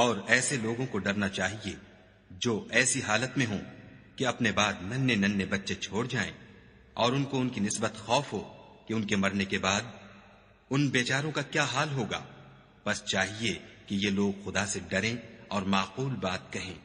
और ऐसे लोगों को डरना चाहिए जो ऐसी हालत में हो कि अपने बाद नन्हे नन्हे बच्चे छोड़ जाए और उनको उनकी नस्बत खौफ हो कि उनके मरने के बाद उन बेचारों का क्या हाल होगा बस चाहिए कि ये लोग खुदा से डरें और माकूल बात कहें